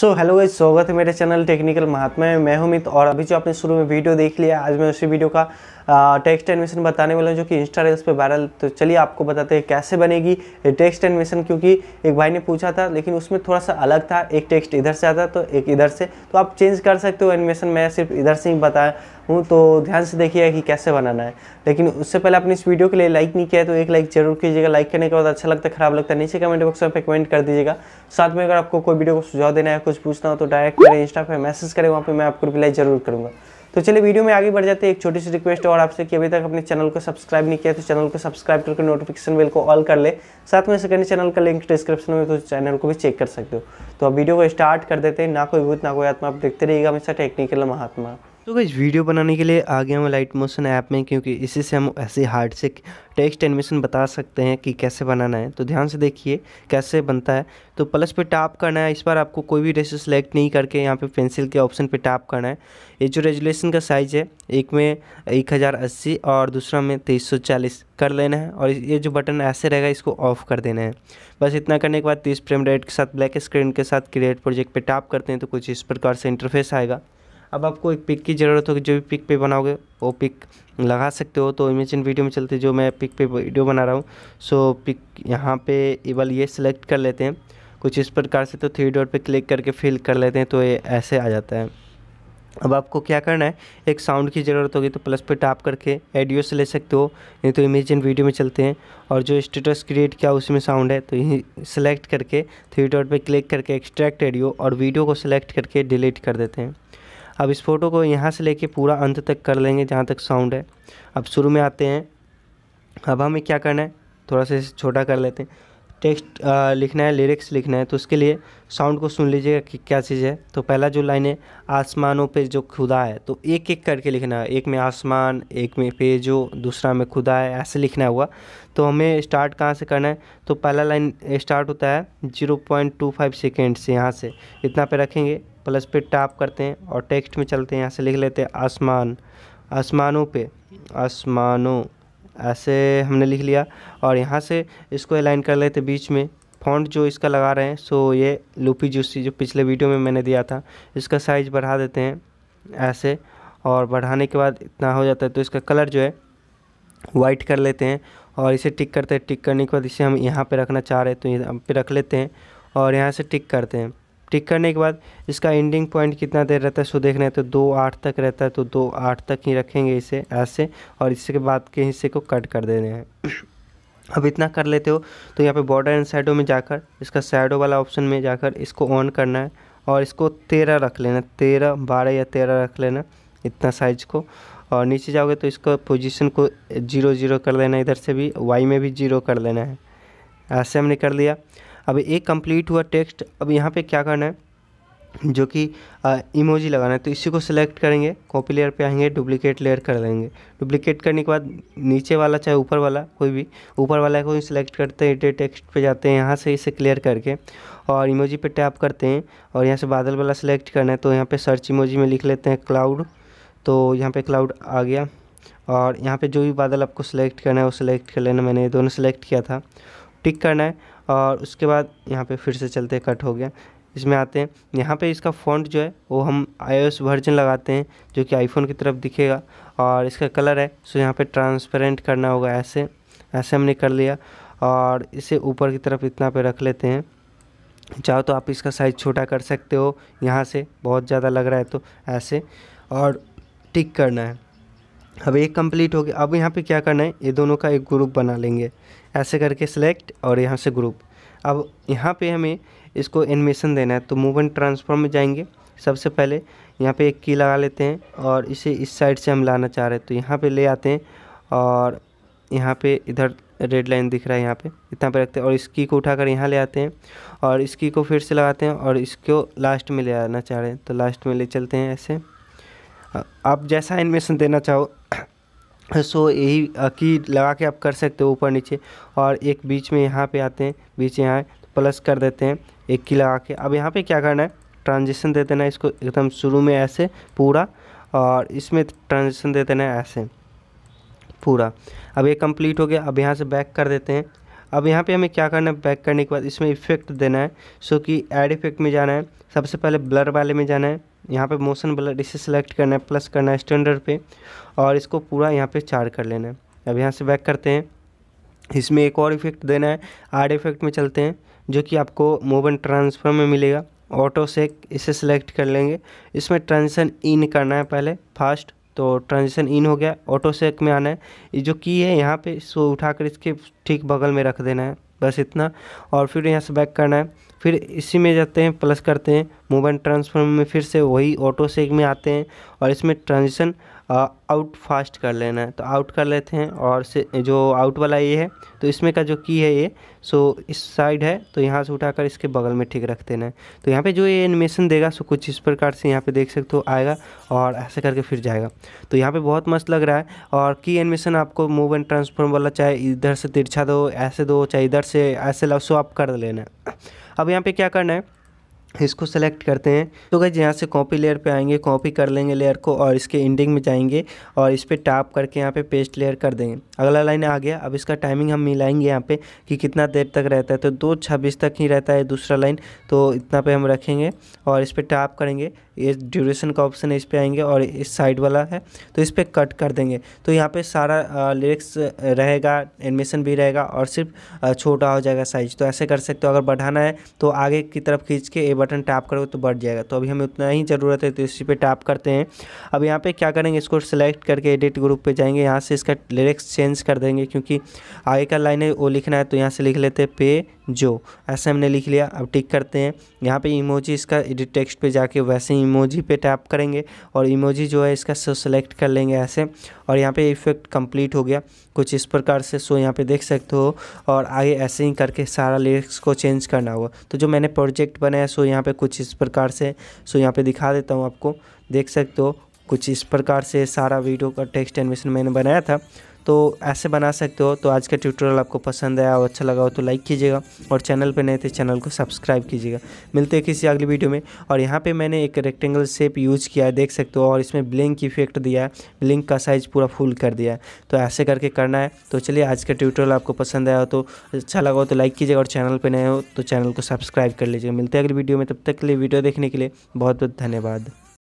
so hello guys स्वागत है मेरे चैनल टेक्निकल महात्मा में मैं हूं मित और अभी जो आपने शुरू में वीडियो देख लिया आज मैं उसी वीडियो का टेक्स्ट एनिमेशन बताने वाला हूं जो कि इंस्टा रील्स पे वायरल तो चलिए आपको बताते हैं कैसे बनेगी टेक्स्ट एनिमेशन क्योंकि एक भाई ने पूछा था लेकिन उसमें थोड़ा सा अलग था एक टेक्स्ट इधर से आता तो एक इधर से तो आप चेंज कर सकते हो एनिमेशन मैं सिर्फ इधर से ही बताया हूँ तो ध्यान से देखिएगा कि कैसे बनाना है लेकिन उससे पहले आपने इस वीडियो के लिए लाइक नहीं किया है तो एक लाइक जरूर कीजिएगा लाइक करने के बाद अच्छा लगता है खराब लगता है नीचे कमेंट बॉक्स में कमेंट कर दीजिएगा साथ में अगर आपको कोई वीडियो को सुझाव देना है कुछ पूछना हो तो डायरेक्ट मेरे इंस्टा पर मैसेज करें वहाँ पर मैं आपको रिप्लाई जरूर करूँगा तो चलिए वीडियो में आगे बढ़ जाते हैं एक छोटी सी रिक्वेस्ट और आपसे कि अभी तक अपने चैनल को सब्सक्राइब नहीं किया तो चैनल को सब्सक्राइब करके नोटिफिकेशन बेल को ऑल कर ले साथ में सेकंड चैनल का लिंक डिस्क्रिप्शन में तो चैनल को भी चेक कर सकते हो तो अब वीडियो को स्टार्ट कर देते हैं ना कोई भूत ना कोई आत्मा आप देखते रहिएगा हमेशा टेक्निकल महात्मा तो भाई वीडियो बनाने के लिए आ गया हूँ लाइट मोशन ऐप में क्योंकि इसी से हम ऐसे हार्ड से टेक्स्ट एनिमेशन बता सकते हैं कि कैसे बनाना है तो ध्यान से देखिए कैसे बनता है तो प्लस पे टैप करना है इस बार आपको कोई भी रेस सेलेक्ट नहीं करके यहाँ पे पेंसिल के ऑप्शन पे टैप करना है ये जो रेजुलेशन का साइज़ है एक में एक हज़ार अस्सी और दूसरा में तेईस सौ चालीस कर लेना है और ये जो बटन ऐसे रहेगा इसको ऑफ कर देना है बस इतना करने के बाद तीस फ्रेम रेट के साथ ब्लैक स्क्रीन के साथ क्रिएट प्रोजेक्ट पर टैप करते हैं तो कुछ इस प्रकार से इंटरफेस आएगा अब आपको एक पिक की ज़रूरत होगी जो भी पिक पे बनाओगे वो पिक लगा सकते हो तो इमेज इन वीडियो में चलते जो मैं पिक पे वीडियो बना रहा हूँ सो पिक यहाँ पे इवल ये सिलेक्ट कर लेते हैं कुछ इस प्रकार से तो थ्री डॉट पे क्लिक करके फिल कर लेते हैं तो ये ऐसे आ जाता है अब आपको क्या करना है एक साउंड की ज़रूरत होगी तो प्लस पे टैप करके एडियो से ले सकते हो नहीं तो इमेज एंड वीडियो में चलते हैं और जो स्टेटस क्रिएट किया उसमें साउंड है तो यही सिलेक्ट करके थ्री डॉट पे क्लिक करके एक्सट्रैक्ट एडियो और वीडियो को सिलेक्ट करके डिलीट कर देते हैं अब इस फोटो को यहाँ से लेके पूरा अंत तक कर लेंगे जहाँ तक साउंड है अब शुरू में आते हैं अब हमें क्या करना है थोड़ा सा छोटा कर लेते हैं टेक्स्ट लिखना है लिरिक्स लिखना है तो उसके लिए साउंड को सुन लीजिएगा कि क्या चीज़ है तो पहला जो लाइन है आसमानों पे जो खुदा है तो एक एक करके लिखना है एक में आसमान एक में पे जो दूसरा में खुदा है ऐसे लिखना हुआ तो हमें स्टार्ट कहाँ से करना है तो पहला लाइन स्टार्ट होता है zero point two five second से यहाँ से इतना पे रखेंगे प्लस पे टाप करते हैं और टेक्स्ट में चलते हैं यहाँ से लिख लेते हैं आसमान आसमानों पे आसमानों ऐसे हमने लिख लिया और यहाँ से इसको अलाइन कर लेते बीच में फॉन्ट जो इसका लगा रहे हैं सो ये लूपी जूसी जो पिछले वीडियो में मैंने दिया था इसका साइज़ बढ़ा देते हैं ऐसे और बढ़ाने के बाद इतना हो जाता है तो इसका कलर जो है वाइट कर लेते हैं और इसे टिक करते हैं टिक करने के बाद इसे हम यहाँ पे रखना चाह रहे हैं तो यहाँ पे रख लेते हैं और यहाँ से टिक करते हैं टिक करने के बाद इसका एंडिंग पॉइंट कितना देर रहता है सो देखना है तो दो आठ तक रहता है तो दो आठ तक ही रखेंगे इसे ऐसे और इसके बाद के हिस्से को कट कर देने हैं अब इतना कर लेते हो तो यहाँ पे बॉर्डर एंड साइडो में जाकर इसका साइडो वाला ऑप्शन में जाकर इसको ऑन करना है और इसको तेरह रख लेना तेरह बारह या तेरह रख लेना इतना साइज को और नीचे जाओगे तो इसको पोजिशन को जीरो जीरो कर लेना इधर से भी वाई में भी जीरो कर लेना है ऐसे हमने कर लिया अब एक कंप्लीट हुआ टेक्स्ट अब यहाँ पे क्या करना है जो कि इमोजी लगाना है तो इसी को सिलेक्ट करेंगे कॉपी लेयर पे आएंगे डुप्लीकेट लेयर कर देंगे डुप्लीकेट करने के बाद नीचे वाला चाहे ऊपर वाला कोई भी ऊपर वाला को सिलेक्ट करते हैं टेक्स्ट पे जाते हैं यहाँ से इसे क्लियर करके और इमोजी पे टैप करते हैं और यहाँ से बादल वाला सेलेक्ट करना है तो यहाँ पर सर्च इमोजी में लिख लेते हैं क्लाउड तो यहाँ पर क्लाउड आ गया और यहाँ पर जो भी बादल आपको सेलेक्ट करना है वो सिलेक्ट कर लेना मैंने दोनों सेलेक्ट किया था टिक करना है और उसके बाद यहाँ पे फिर से चलते हैं कट हो गया इसमें आते हैं यहाँ पे इसका फ़ॉन्ट जो है वो हम आईओएस वर्जन लगाते हैं जो कि आईफोन की तरफ दिखेगा और इसका कलर है सो यहाँ पे ट्रांसपेरेंट करना होगा ऐसे ऐसे हमने कर लिया और इसे ऊपर की तरफ इतना पे रख लेते हैं चाहो तो आप इसका साइज़ छोटा कर सकते हो यहाँ से बहुत ज़्यादा लग रहा है तो ऐसे और टिक करना है अब एक कंप्लीट हो गया अब यहाँ पे क्या करना है ये दोनों का एक ग्रुप बना लेंगे ऐसे करके सेलेक्ट और यहाँ से ग्रुप अब यहाँ पे हमें इसको एनिमेशन देना है तो मूवमेंट ट्रांसफॉर्म में जाएंगे सबसे पहले यहाँ पे एक की लगा लेते हैं और इसे इस साइड से हम लाना चाह रहे हैं तो यहाँ पे ले आते हैं और यहाँ पे इधर रेड लाइन दिख रहा है यहाँ पे इतना पे रखते हैं और इस की को कर यहाँ ले आते हैं और इस की को फिर से लगाते हैं और इसको लास्ट में ले आना चाह रहे हैं तो लास्ट में ले चलते हैं ऐसे आप जैसा एनिमेशन देना चाहो सो यही की लगा के आप कर सकते हो ऊपर नीचे और एक बीच में यहाँ पे आते हैं बीच यहाँ प्लस कर देते हैं एक की लगा के अब यहाँ पे क्या करना है ट्रांजिशन दे देना इसको एकदम शुरू में ऐसे पूरा और इसमें ट्रांजिशन दे देना ऐसे पूरा अब ये कंप्लीट हो गया अब यहाँ से बैक कर देते हैं अब यहाँ पे हमें क्या करना है बैक करने के बाद इसमें इफेक्ट देना है सो कि एड इफेक्ट में जाना है सबसे पहले ब्लर वाले में जाना है यहाँ पे मोशन ब्लर इसे सेलेक्ट करना है प्लस करना है स्टैंडर्ड पे और इसको पूरा यहाँ पे चार कर लेना है अब यहाँ से बैक करते हैं इसमें एक और इफेक्ट देना है आर्ड इफेक्ट में चलते हैं जो कि आपको मोबन ट्रांसफर में मिलेगा ऑटो सेक इसे सेलेक्ट कर लेंगे इसमें ट्रांजिशन इन करना है पहले फास्ट तो ट्रांजिशन इन हो गया ऑटो सेक में आना है जो की है यहाँ पर इसको उठा इसके ठीक बगल में रख देना है बस इतना और फिर यहाँ से बैक करना है फिर इसी में जाते हैं प्लस करते हैं मूवमेंट ट्रांसफॉर्म में फिर से वही ऑटो सेक में आते हैं और इसमें ट्रांजिशन आउट फास्ट कर लेना है तो आउट कर लेते हैं और से जो आउट वाला ये है तो इसमें का जो की है ये सो इस साइड है तो यहाँ से उठाकर इसके बगल में ठीक रख देना है तो यहाँ पे जो ये एनिमेशन देगा सो कुछ इस प्रकार से यहाँ पे देख सकते हो आएगा और ऐसे करके फिर जाएगा तो यहाँ पे बहुत मस्त लग रहा है और की एनिमेशन आपको मूव एंड ट्रांसफॉर्म वाला चाहे इधर से तिरछा दो ऐसे दो चाहे इधर से ऐसे लाओ सो आप कर लेना है अब यहाँ पर क्या करना है इसको सेलेक्ट करते हैं तो गई यहाँ से कॉपी लेयर पे आएंगे कॉपी कर लेंगे लेयर को और इसके एंडिंग में जाएंगे और इस पर टाप करके यहाँ पे पेस्ट लेयर कर देंगे अगला लाइन आ गया अब इसका टाइमिंग हम मिलाएंगे यहाँ पे कि कितना देर तक रहता है तो दो छब्बीस तक ही रहता है दूसरा लाइन तो इतना पे हम रखेंगे और इस पर टाप करेंगे ये ड्यूरेशन का ऑप्शन है इस पर आएंगे और इस साइड वाला है तो इस पर कट कर देंगे तो यहाँ पे सारा लिरिक्स रहेगा एडमिशन भी रहेगा और सिर्फ छोटा हो जाएगा साइज तो ऐसे कर सकते हो अगर बढ़ाना है तो आगे की तरफ खींच के ए बटन टैप करोगे तो बढ़ जाएगा तो अभी हमें उतना ही ज़रूरत है तो इसी पर टैप करते हैं अब यहाँ पर क्या करेंगे इसको सिलेक्ट करके एडिट ग्रुप पर जाएंगे यहाँ से इसका लिरिक्स चेंज कर देंगे क्योंकि आगे का लाइन है वो लिखना है तो यहाँ से लिख लेते पे जो ऐसा हमने लिख लिया अब टिक करते हैं यहाँ पे इमोजी इसका एडिट टेक्स्ट पे जाके वैसे इमोजी पे टैप करेंगे और इमोजी जो है इसका सो सेलेक्ट कर लेंगे ऐसे और यहाँ पे इफेक्ट कंप्लीट हो गया कुछ इस प्रकार से सो यहाँ पे देख सकते हो और आगे ऐसे ही करके सारा लिरिक्स को चेंज करना होगा तो जो मैंने प्रोजेक्ट बनाया सो यहाँ पर कुछ इस प्रकार से सो यहाँ पर दिखा देता हूँ आपको देख सकते हो कुछ इस प्रकार से सारा वीडियो का टेक्स्ट एनिमेशन मैंने बनाया था तो ऐसे बना सकते हो तो आज का ट्यूटोरियल आपको पसंद आया और अच्छा लगा हो तो लाइक कीजिएगा और चैनल पर नए थे चैनल को सब्सक्राइब कीजिएगा मिलते हैं किसी अगली वीडियो में और यहाँ पर मैंने एक रेक्टेंगल शेप यूज किया है देख सकते हो और इसमें ब्लिंक इफेक्ट दिया है ब्लिंक का साइज़ पूरा फुल कर दिया है तो ऐसे करके करना है तो चलिए आज का ट्यूटोरियल आपको पसंद आया हो तो अच्छा लगा हो तो लाइक कीजिएगा और चैनल पर नए हो तो चैनल को सब्सक्राइब कर लीजिएगा मिलते हैं अगली वीडियो में तब तक के लिए वीडियो देखने के लिए बहुत बहुत धन्यवाद